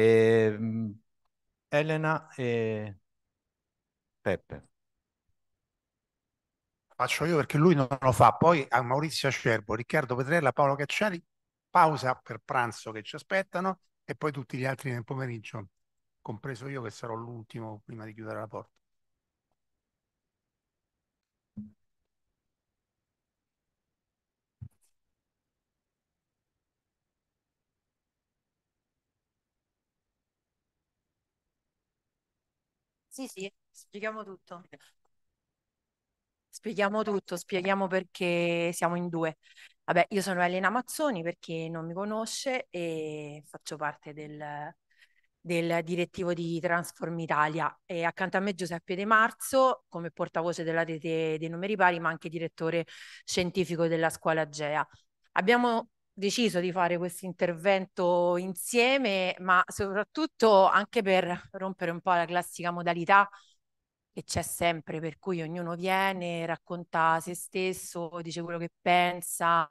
E, ehm, Elena e Peppe. Faccio io perché lui non lo fa. Poi a Maurizio Acerbo, Riccardo Petrella, Paolo Cacciari, pausa per pranzo che ci aspettano e poi tutti gli altri nel pomeriggio, compreso io che sarò l'ultimo prima di chiudere la porta. Sì, sì, spieghiamo tutto. Spieghiamo tutto, spieghiamo perché siamo in due. Vabbè, io sono Elena Mazzoni per chi non mi conosce e faccio parte del, del direttivo di Transform Italia e accanto a me Giuseppe De Marzo come portavoce della rete dei numeri pari ma anche direttore scientifico della scuola Agea. Abbiamo deciso di fare questo intervento insieme, ma soprattutto anche per rompere un po' la classica modalità che c'è sempre, per cui ognuno viene, racconta se stesso, dice quello che pensa,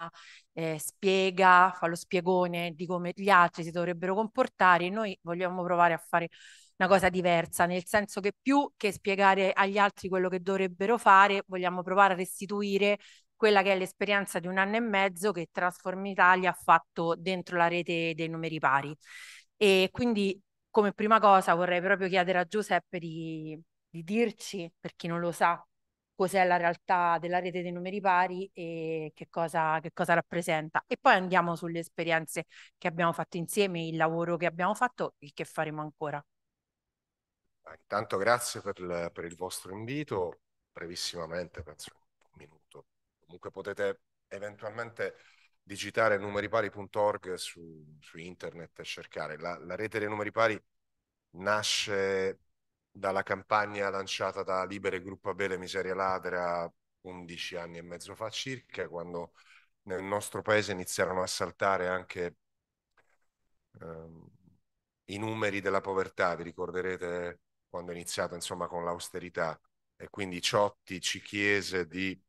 eh, spiega, fa lo spiegone di come gli altri si dovrebbero comportare. Noi vogliamo provare a fare una cosa diversa, nel senso che più che spiegare agli altri quello che dovrebbero fare, vogliamo provare a restituire quella che è l'esperienza di un anno e mezzo che Transform Italia ha fatto dentro la rete dei numeri pari. E quindi come prima cosa vorrei proprio chiedere a Giuseppe di, di dirci, per chi non lo sa, cos'è la realtà della rete dei numeri pari e che cosa, che cosa, rappresenta. E poi andiamo sulle esperienze che abbiamo fatto insieme, il lavoro che abbiamo fatto e che faremo ancora. Ah, intanto grazie per il, per il vostro invito, brevissimamente, penso un minuto comunque potete eventualmente digitare numeripari.org su, su, internet e cercare. La, la, rete dei numeri pari nasce dalla campagna lanciata da Libere Gruppo Abele Miseria Ladra 11 anni e mezzo fa circa, quando nel nostro paese iniziarono a saltare anche ehm, i numeri della povertà. Vi ricorderete quando è iniziato insomma con l'austerità e quindi ciotti ci chiese di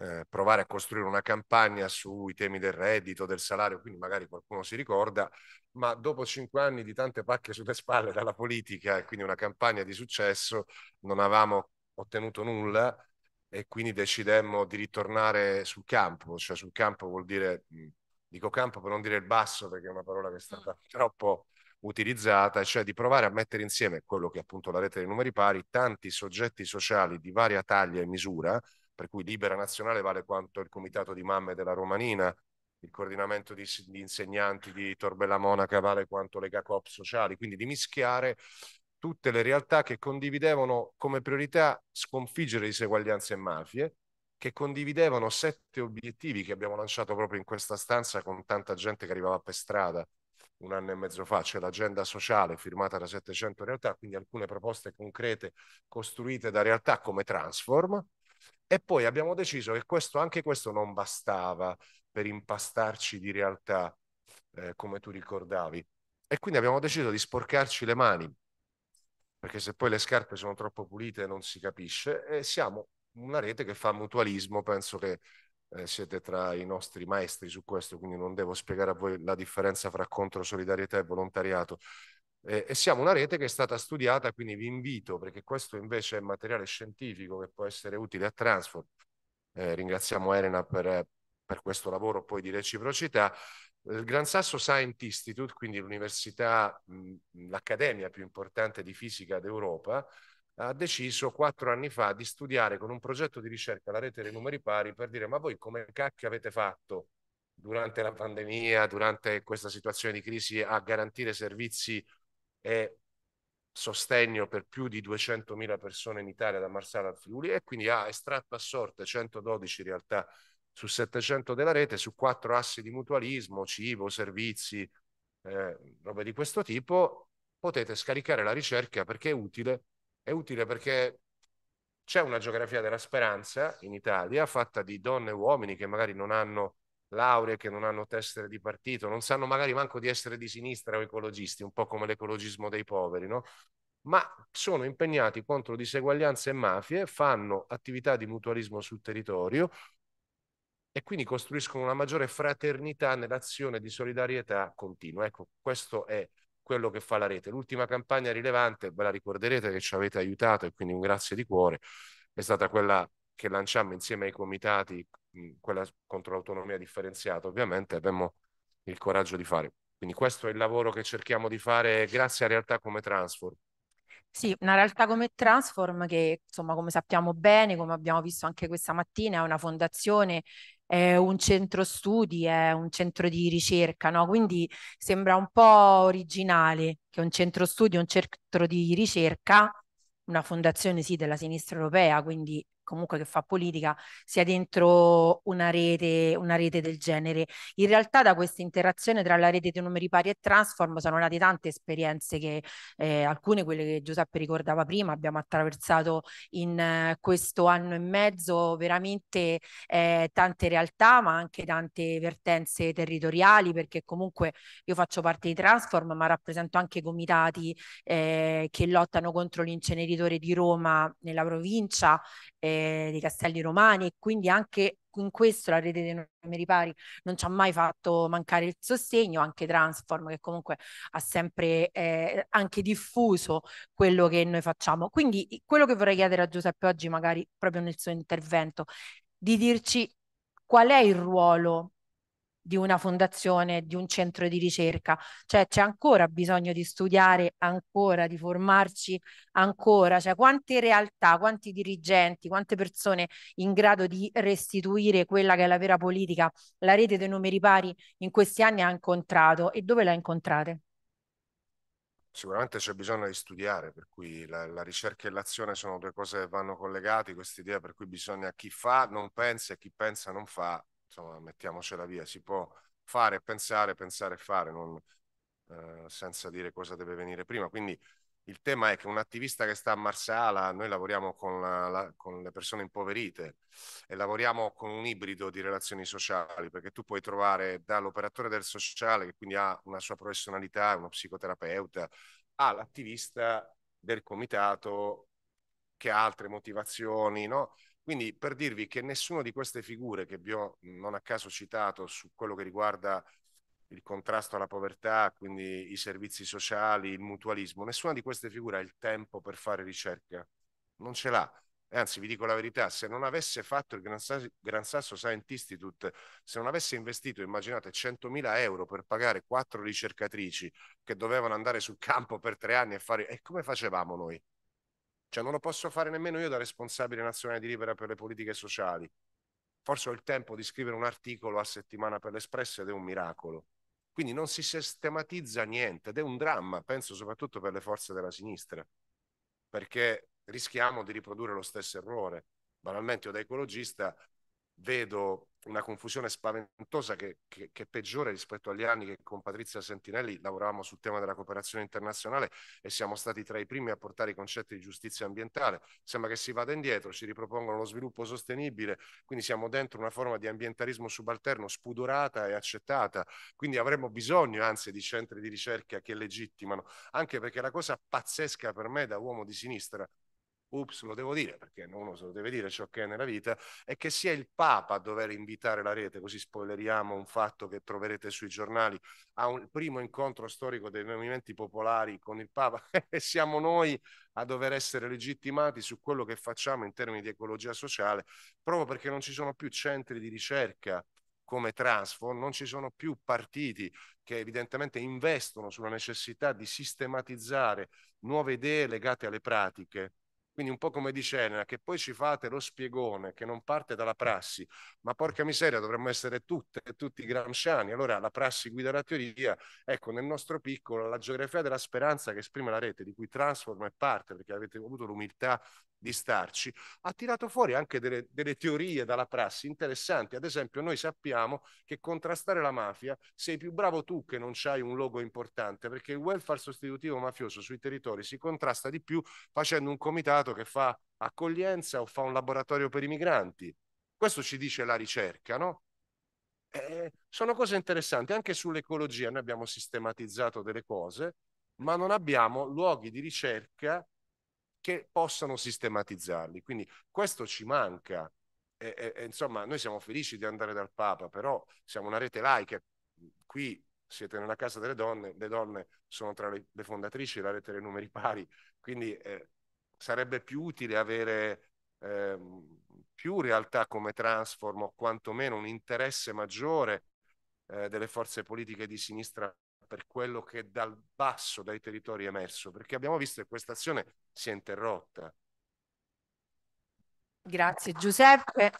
eh, provare a costruire una campagna sui temi del reddito, del salario, quindi magari qualcuno si ricorda, ma dopo cinque anni di tante pacche sulle spalle dalla politica e quindi una campagna di successo, non avevamo ottenuto nulla e quindi decidemmo di ritornare sul campo, cioè sul campo vuol dire, dico campo per non dire il basso perché è una parola che è mm. stata troppo utilizzata, cioè di provare a mettere insieme quello che è appunto la rete dei numeri pari, tanti soggetti sociali di varia taglia e misura, per cui Libera Nazionale vale quanto il comitato di mamme della Romanina, il coordinamento di, di insegnanti di Torbella Monaca vale quanto le GACOP sociali, quindi di mischiare tutte le realtà che condividevano come priorità sconfiggere diseguaglianze e mafie, che condividevano sette obiettivi che abbiamo lanciato proprio in questa stanza con tanta gente che arrivava per strada un anno e mezzo fa, c'è cioè l'agenda sociale firmata da 700 realtà, quindi alcune proposte concrete costruite da realtà come Transform, e poi abbiamo deciso che questo, anche questo non bastava per impastarci di realtà, eh, come tu ricordavi. E quindi abbiamo deciso di sporcarci le mani, perché se poi le scarpe sono troppo pulite non si capisce, e siamo una rete che fa mutualismo, penso che eh, siete tra i nostri maestri su questo, quindi non devo spiegare a voi la differenza fra solidarietà e volontariato. Eh, e siamo una rete che è stata studiata, quindi vi invito, perché questo invece è materiale scientifico che può essere utile a Transform. Eh, ringraziamo Elena per, per questo lavoro poi di reciprocità. Il Gran Sasso Science Institute, quindi l'università, l'accademia più importante di fisica d'Europa, ha deciso quattro anni fa di studiare con un progetto di ricerca la rete dei numeri pari per dire ma voi come cacchio avete fatto durante la pandemia, durante questa situazione di crisi a garantire servizi e sostegno per più di 200.000 persone in Italia da Marsala al Friuli e quindi ha estratto a sorte 112 realtà su 700 della rete, su quattro assi di mutualismo, cibo, servizi, eh, roba di questo tipo, potete scaricare la ricerca perché è utile. È utile perché c'è una geografia della speranza in Italia fatta di donne e uomini che magari non hanno lauree che non hanno tessere di partito, non sanno magari manco di essere di sinistra o ecologisti, un po' come l'ecologismo dei poveri, no? ma sono impegnati contro diseguaglianze e mafie, fanno attività di mutualismo sul territorio e quindi costruiscono una maggiore fraternità nell'azione di solidarietà continua. Ecco, questo è quello che fa la rete. L'ultima campagna rilevante, ve la ricorderete che ci avete aiutato e quindi un grazie di cuore, è stata quella che lanciamo insieme ai comitati quella contro l'autonomia differenziata, ovviamente abbiamo il coraggio di fare. Quindi questo è il lavoro che cerchiamo di fare grazie a realtà come Transform. Sì, una realtà come Transform che, insomma, come sappiamo bene, come abbiamo visto anche questa mattina, è una fondazione, è un centro studi, è un centro di ricerca, no? Quindi sembra un po' originale che un centro studi, un centro di ricerca, una fondazione sì della sinistra europea, quindi comunque che fa politica sia dentro una rete, una rete del genere. In realtà da questa interazione tra la rete dei numeri pari e Transform sono nate tante esperienze che eh, alcune, quelle che Giuseppe ricordava prima, abbiamo attraversato in eh, questo anno e mezzo veramente eh, tante realtà ma anche tante vertenze territoriali perché comunque io faccio parte di Transform ma rappresento anche comitati eh, che lottano contro l'inceneritore di Roma nella provincia. Eh, dei castelli romani e quindi anche in questo la rete dei numeri ripari non ci ha mai fatto mancare il sostegno, anche Transform che comunque ha sempre eh, anche diffuso quello che noi facciamo. Quindi quello che vorrei chiedere a Giuseppe oggi, magari proprio nel suo intervento, di dirci qual è il ruolo di una fondazione, di un centro di ricerca. Cioè c'è ancora bisogno di studiare, ancora di formarci, ancora. Cioè quante realtà, quanti dirigenti, quante persone in grado di restituire quella che è la vera politica, la rete dei numeri pari in questi anni ha incontrato e dove la incontrate? Sicuramente c'è bisogno di studiare, per cui la, la ricerca e l'azione sono due cose che vanno collegate, questa idea per cui bisogna chi fa non pensa e chi pensa non fa, insomma, mettiamocela via, si può fare, pensare, pensare e fare, non, eh, senza dire cosa deve venire prima. Quindi il tema è che un attivista che sta a Marsala, noi lavoriamo con, la, la, con le persone impoverite e lavoriamo con un ibrido di relazioni sociali, perché tu puoi trovare dall'operatore del sociale, che quindi ha una sua professionalità, uno psicoterapeuta, all'attivista del comitato che ha altre motivazioni, no? Quindi per dirvi che nessuna di queste figure che vi ho non a caso citato su quello che riguarda il contrasto alla povertà, quindi i servizi sociali, il mutualismo, nessuna di queste figure ha il tempo per fare ricerca, non ce l'ha. E Anzi, vi dico la verità, se non avesse fatto il Gran, Sasso, Gran Sasso Science Institute, se non avesse investito, immaginate, 100.000 euro per pagare quattro ricercatrici che dovevano andare sul campo per tre anni a fare... E come facevamo noi? Cioè non lo posso fare nemmeno io da responsabile nazionale di Libera per le politiche sociali. Forse ho il tempo di scrivere un articolo a settimana per l'Espresso ed è un miracolo. Quindi non si sistematizza niente ed è un dramma, penso soprattutto per le forze della sinistra, perché rischiamo di riprodurre lo stesso errore. Banalmente io da ecologista vedo una confusione spaventosa che, che, che, è peggiore rispetto agli anni che con Patrizia Sentinelli lavoravamo sul tema della cooperazione internazionale e siamo stati tra i primi a portare i concetti di giustizia ambientale. Sembra che si vada indietro, ci ripropongono lo sviluppo sostenibile, quindi siamo dentro una forma di ambientalismo subalterno spudorata e accettata, quindi avremmo bisogno anzi di centri di ricerca che legittimano, anche perché la cosa pazzesca per me da uomo di sinistra ups, lo devo dire perché uno se lo deve dire ciò che è nella vita, è che sia il Papa a dover invitare la rete, così spoileriamo un fatto che troverete sui giornali, a un primo incontro storico dei movimenti popolari con il Papa, e siamo noi a dover essere legittimati su quello che facciamo in termini di ecologia sociale, proprio perché non ci sono più centri di ricerca come Transform, non ci sono più partiti che evidentemente investono sulla necessità di sistematizzare nuove idee legate alle pratiche quindi un po' come dice Elena, che poi ci fate lo spiegone che non parte dalla prassi, ma porca miseria dovremmo essere tutte, tutti gramsciani, allora la prassi guida la teoria, ecco nel nostro piccolo la geografia della speranza che esprime la rete, di cui Transform è parte, perché avete avuto l'umiltà di starci, ha tirato fuori anche delle, delle, teorie dalla prassi interessanti. Ad esempio, noi sappiamo che contrastare la mafia sei più bravo tu che non hai un logo importante, perché il welfare sostitutivo mafioso sui territori si contrasta di più facendo un comitato che fa accoglienza o fa un laboratorio per i migranti. Questo ci dice la ricerca, no? Eh, sono cose interessanti anche sull'ecologia. Noi abbiamo sistematizzato delle cose, ma non abbiamo luoghi di ricerca che possano sistematizzarli. Quindi questo ci manca. E, e, e, insomma, noi siamo felici di andare dal Papa, però siamo una rete laica. Qui siete nella Casa delle Donne, le donne sono tra le, le fondatrici della rete dei numeri pari, quindi eh, sarebbe più utile avere eh, più realtà come Transform o quantomeno un interesse maggiore eh, delle forze politiche di sinistra per quello che dal basso, dai territori è emerso, perché abbiamo visto che questa azione si è interrotta. Grazie Giuseppe.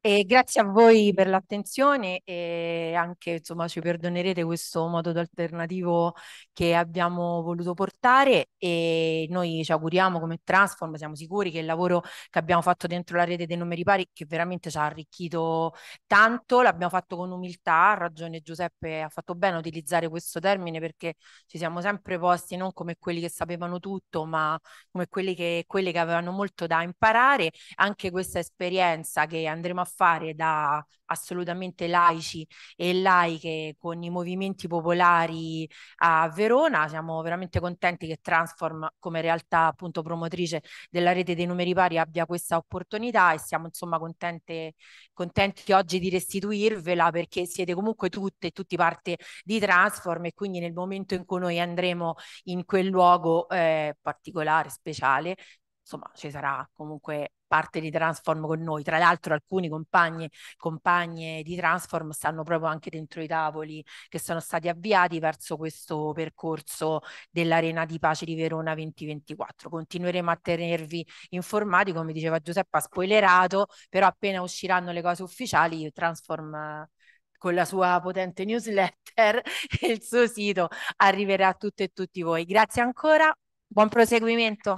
E grazie a voi per l'attenzione e anche insomma ci perdonerete questo modo alternativo che abbiamo voluto portare e noi ci auguriamo come Transform, siamo sicuri che il lavoro che abbiamo fatto dentro la rete dei numeri pari che veramente ci ha arricchito tanto, l'abbiamo fatto con umiltà, ha ragione Giuseppe, ha fatto bene utilizzare questo termine perché ci siamo sempre posti non come quelli che sapevano tutto ma come quelli che, quelli che avevano molto da imparare, anche questa esperienza che andremo a fare da assolutamente laici e laiche con i movimenti popolari a Verona. Siamo veramente contenti che Transform come realtà appunto promotrice della rete dei numeri pari abbia questa opportunità e siamo insomma contente, contenti oggi di restituirvela perché siete comunque tutte e tutti parte di Transform e quindi nel momento in cui noi andremo in quel luogo eh, particolare, speciale, insomma ci sarà comunque parte di Transform con noi. Tra l'altro alcuni compagni, compagne di Transform stanno proprio anche dentro i tavoli che sono stati avviati verso questo percorso dell'Arena di Pace di Verona 2024. Continueremo a tenervi informati, come diceva Giuseppe, ha spoilerato, però appena usciranno le cose ufficiali, Transform con la sua potente newsletter e il suo sito arriverà a tutte e tutti voi. Grazie ancora, buon proseguimento.